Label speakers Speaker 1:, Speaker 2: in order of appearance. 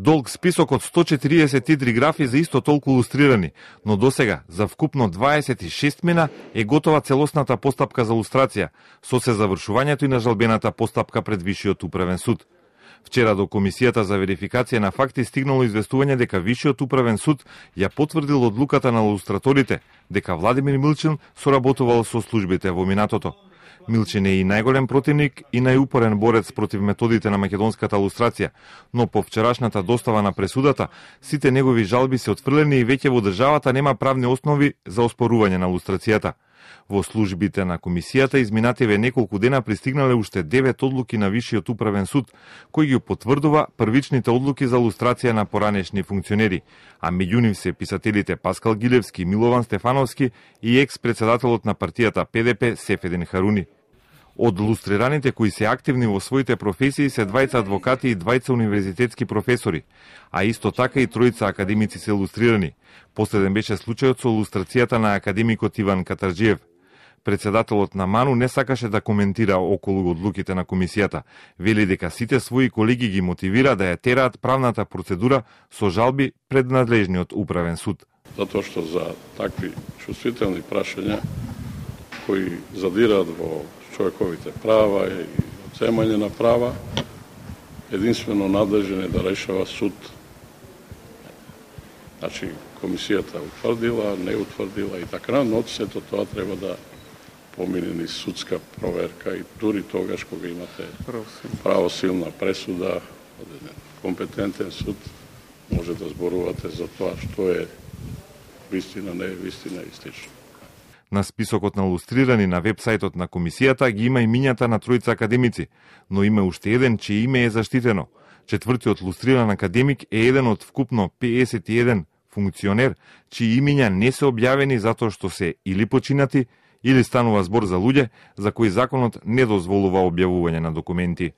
Speaker 1: долг список од 143 графи за исто толку илустрирани, но до сега за вкупно 26 мина е готова целосната постапка за илустрација со се завршувањето и на жалбената постапка пред Вишиот управен суд. Вчера до Комисијата за верификација на факти стигнало известување дека Вишиот управен суд ја потврдил одлуката на илустраторите, дека Владимир Милчин соработувал со службите во минатото. Милчин е и најголем противник и најупорен борец против методите на македонската лустрација, но по вчерашната достава на пресудата, сите негови жалби се отфрлени и веќе во државата нема правни основи за оспорување на лустрацијата. Во службите на комисијата изминативе неколку дена пристигнале уште 9 одлуки на Вишиот управен суд, кои ги потврдува првичните одлуки за лустрација на поранешни функционери, а меѓу нив се писателите Паскал Гилевски, Милован Стефановски и екс-председателот на партијата ПДП Сефедин Харуни. Од лустрираните кои се активни во своите професии се двајца адвокати и двајца универзитетски професори, а исто така и тројца академици се лустрирани. Последен беше случајот со лустрацијата на академикот Иван Катарджиев. Председателот на Ману не сакаше да коментира околу одлуките на комисијата. Вели дека сите своји колеги ги мотивира да ја тераат правната процедура со жалби пред надлежниот управен суд. Затоа
Speaker 2: што за такви чувствителни прашања кои задираат во човековите права и земање на права, единствено надлежен е да решава суд. Значи, комисијата утврдила, не утврдила и така, но сето тоа треба да помине ни судска проверка и дури тогаш кога имате правосилна пресуда, компетентен суд, може да зборувате за тоа што е вистина, не е вистина и стично.
Speaker 1: На списокот на лустрирани на вебсајтот на комисијата ги има имињата на тројца академици, но има уште еден чие име е заштитено. Четвртиот лустриран академик е еден од вкупно 51 функционер, чии имиња не се објавени затоа што се или починати, или станува збор за луѓе за кои законот не дозволува објавување на документи.